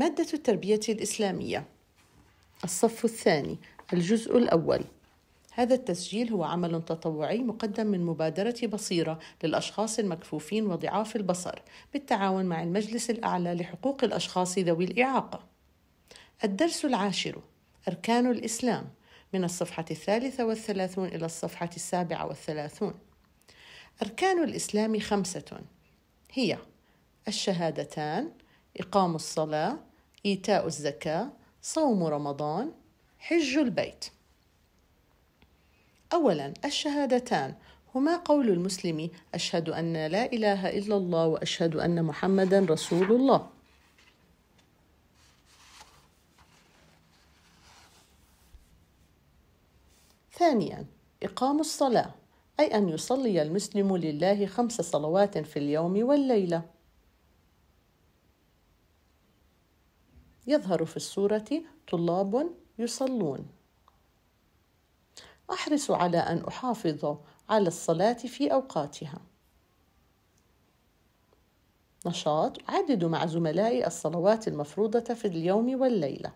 مادة التربية الإسلامية الصف الثاني الجزء الأول هذا التسجيل هو عمل تطوعي مقدم من مبادرة بصيرة للأشخاص المكفوفين وضعاف البصر بالتعاون مع المجلس الأعلى لحقوق الأشخاص ذوي الإعاقة. الدرس العاشر أركان الإسلام من الصفحة الثالثة والثلاثون إلى الصفحة السابعة والثلاثون. أركان الإسلام خمسة هي الشهادتان، إقام الصلاة، إيتاء الزكاة صوم رمضان حج البيت أولا الشهادتان هما قول المسلم أشهد أن لا إله إلا الله وأشهد أن محمدا رسول الله ثانيا إقام الصلاة أي أن يصلي المسلم لله خمس صلوات في اليوم والليلة يظهر في الصورة طلاب يصلون أحرص على أن أحافظ على الصلاة في أوقاتها نشاط أعدد مع زملائي الصلوات المفروضة في اليوم والليلة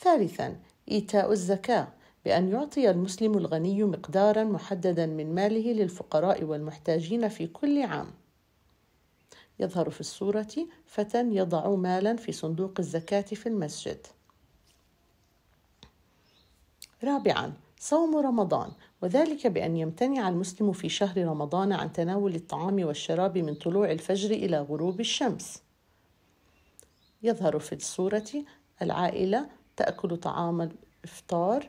ثالثا إيتاء الزكاة بأن يعطي المسلم الغني مقدارا محددا من ماله للفقراء والمحتاجين في كل عام يظهر في الصورة فتى يضع مالا في صندوق الزكاة في المسجد. رابعا صوم رمضان وذلك بأن يمتنع المسلم في شهر رمضان عن تناول الطعام والشراب من طلوع الفجر إلى غروب الشمس. يظهر في الصورة العائلة تأكل طعام الإفطار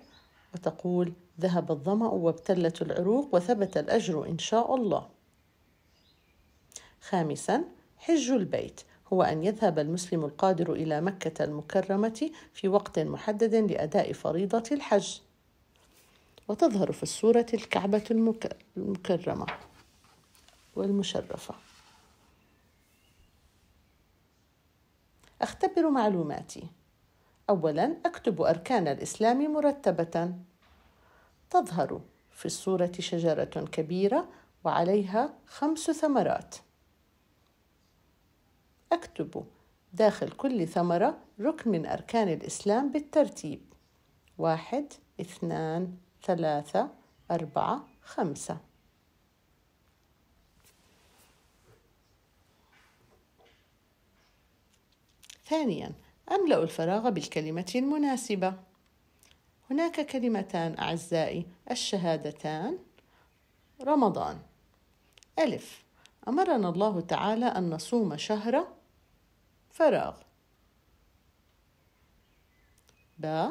وتقول ذهب الظمأ وابتلت العروق وثبت الأجر إن شاء الله. خامسا حج البيت هو أن يذهب المسلم القادر إلى مكة المكرمة في وقت محدد لأداء فريضة الحج وتظهر في الصورة الكعبة المكرمة والمشرفة أختبر معلوماتي أولا أكتب أركان الإسلام مرتبة تظهر في الصورة شجرة كبيرة وعليها خمس ثمرات أكتب داخل كل ثمرة ركن من أركان الإسلام بالترتيب واحد اثنان ثلاثة أربعة خمسة ثانيا أملأ الفراغ بالكلمة المناسبة هناك كلمتان أعزائي الشهادتان رمضان ألف أمرنا الله تعالى أن نصوم شهر فراغ ب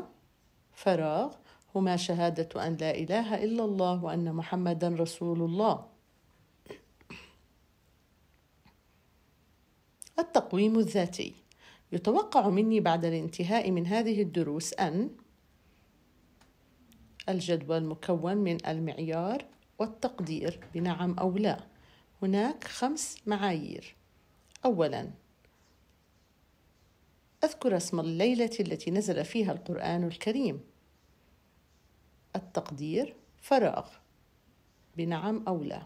فراغ هما شهادة أن لا إله إلا الله وأن محمدا رسول الله التقويم الذاتي يتوقع مني بعد الانتهاء من هذه الدروس أن الجدول مكون من المعيار والتقدير بنعم أو لا هناك خمس معايير أولاً أذكر اسم الليلة التي نزل فيها القرآن الكريم التقدير فراغ بنعم أو لا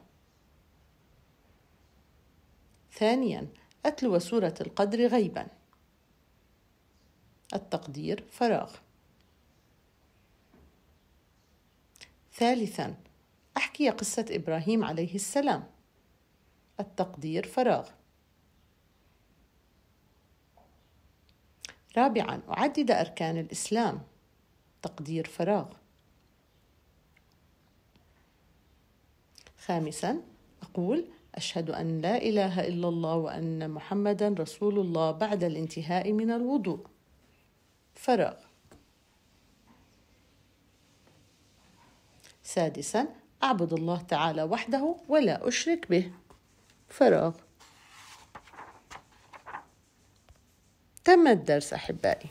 ثانيا أتلو سورة القدر غيبا التقدير فراغ ثالثا أحكي قصة إبراهيم عليه السلام التقدير فراغ رابعا أعدد أركان الإسلام تقدير فراغ خامسا أقول أشهد أن لا إله إلا الله وأن محمدا رسول الله بعد الانتهاء من الوضوء فراغ سادسا أعبد الله تعالى وحده ولا أشرك به فراغ تم الدرس أحبائي